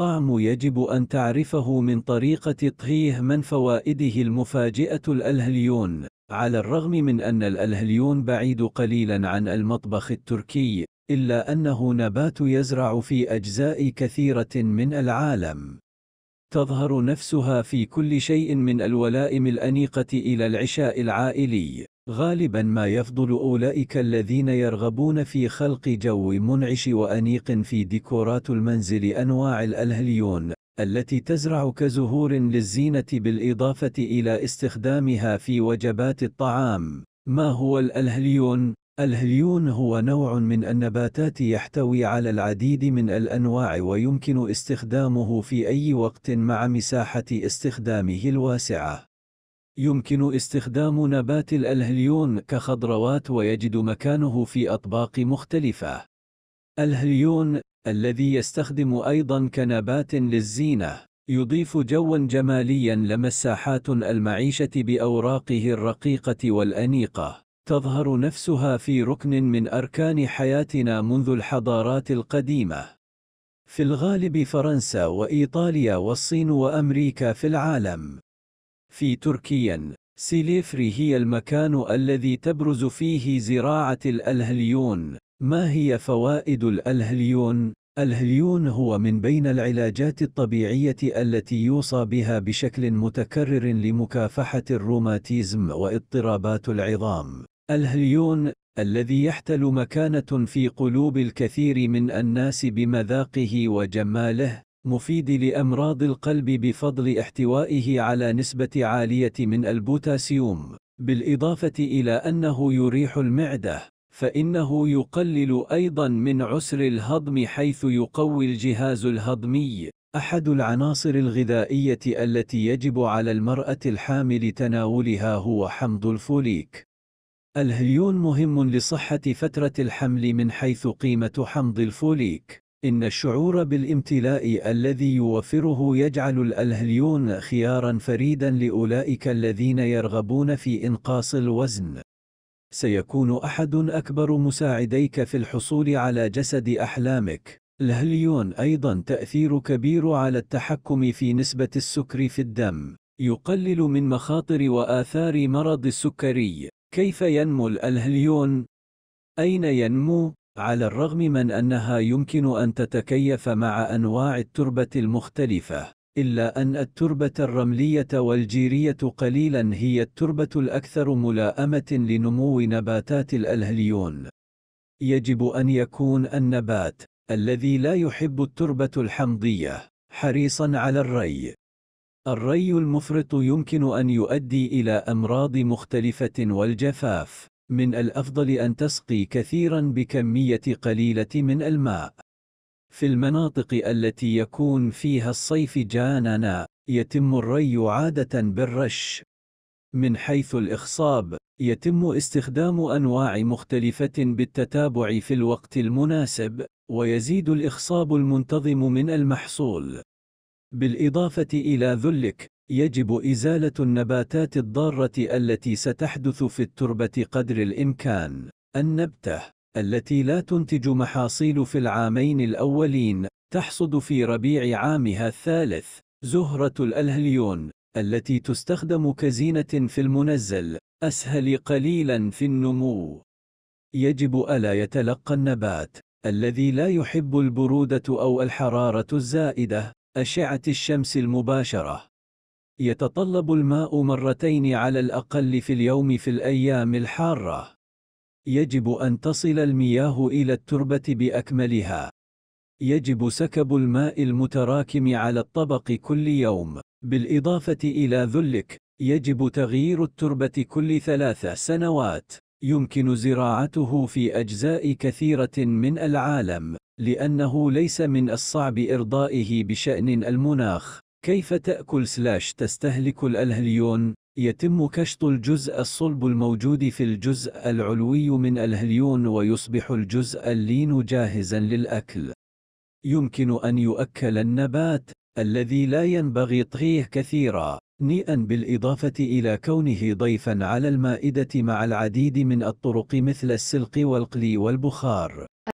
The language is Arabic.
الطعم يجب أن تعرفه من طريقة طهيه من فوائده المفاجئة الألهليون على الرغم من أن الألهليون بعيد قليلا عن المطبخ التركي إلا أنه نبات يزرع في أجزاء كثيرة من العالم تظهر نفسها في كل شيء من الولائم الأنيقة إلى العشاء العائلي غالبا ما يفضل أولئك الذين يرغبون في خلق جو منعش وأنيق في ديكورات المنزل أنواع الألهليون التي تزرع كزهور للزينة بالإضافة إلى استخدامها في وجبات الطعام ما هو الألهليون؟ الهليون هو نوع من النباتات يحتوي على العديد من الأنواع ويمكن استخدامه في أي وقت مع مساحة استخدامه الواسعة يمكن استخدام نبات الهليون كخضروات ويجد مكانه في أطباق مختلفة. الهليون الذي يستخدم أيضا كنبات للزينة يضيف جوا جماليا لمساحات المعيشة بأوراقه الرقيقة والأنيقة تظهر نفسها في ركن من أركان حياتنا منذ الحضارات القديمة في الغالب فرنسا وإيطاليا والصين وأمريكا في العالم في تركيا سيليفري هي المكان الذي تبرز فيه زراعة الألهليون ما هي فوائد الألهليون؟ الهليون هو من بين العلاجات الطبيعية التي يوصى بها بشكل متكرر لمكافحة الروماتيزم واضطرابات العظام. الهليون الذي يحتل مكانة في قلوب الكثير من الناس بمذاقه وجماله، مفيد لأمراض القلب بفضل احتوائه على نسبة عالية من البوتاسيوم، بالإضافة إلى أنه يريح المعدة، فإنه يقلل أيضا من عسر الهضم حيث يقوي الجهاز الهضمي. أحد العناصر الغذائية التي يجب على المرأة الحامل تناولها هو حمض الفوليك. الهيون مهم لصحة فترة الحمل من حيث قيمة حمض الفوليك إن الشعور بالامتلاء الذي يوفره يجعل الألهليون خيارا فريدا لأولئك الذين يرغبون في إنقاص الوزن سيكون أحد أكبر مساعديك في الحصول على جسد أحلامك الهليون أيضا تأثير كبير على التحكم في نسبة السكر في الدم يقلل من مخاطر وآثار مرض السكري كيف ينمو الألهليون؟ أين ينمو؟ على الرغم من أنها يمكن أن تتكيف مع أنواع التربة المختلفة إلا أن التربة الرملية والجيرية قليلا هي التربة الأكثر ملاءمة لنمو نباتات الألهليون يجب أن يكون النبات الذي لا يحب التربة الحمضية حريصا على الري الري المفرط يمكن أن يؤدي إلى أمراض مختلفة والجفاف من الأفضل أن تسقي كثيرا بكمية قليلة من الماء. في المناطق التي يكون فيها الصيف جاننا، يتم الري عادة بالرش. من حيث الإخصاب، يتم استخدام أنواع مختلفة بالتتابع في الوقت المناسب، ويزيد الإخصاب المنتظم من المحصول. بالإضافة إلى ذلك، يجب إزالة النباتات الضارة التي ستحدث في التربة قدر الإمكان. النبتة التي لا تنتج محاصيل في العامين الأولين تحصد في ربيع عامها الثالث زهرة الألهليون التي تستخدم كزينة في المنزل أسهل قليلا في النمو يجب ألا يتلقى النبات الذي لا يحب البرودة أو الحرارة الزائدة أشعة الشمس المباشرة يتطلب الماء مرتين على الأقل في اليوم في الأيام الحارة. يجب أن تصل المياه إلى التربة بأكملها. يجب سكب الماء المتراكم على الطبق كل يوم، بالإضافة إلى ذلك، يجب تغيير التربة كل ثلاث سنوات. يمكن زراعته في أجزاء كثيرة من العالم، لأنه ليس من الصعب إرضائه بشأن المناخ. كيف تأكل سلاش تستهلك الألهليون؟ يتم كشط الجزء الصلب الموجود في الجزء العلوي من الهليون ويصبح الجزء اللين جاهزا للأكل. يمكن أن يؤكل النبات الذي لا ينبغي طهيه كثيرا نيئا بالإضافة إلى كونه ضيفا على المائدة مع العديد من الطرق مثل السلق والقلي والبخار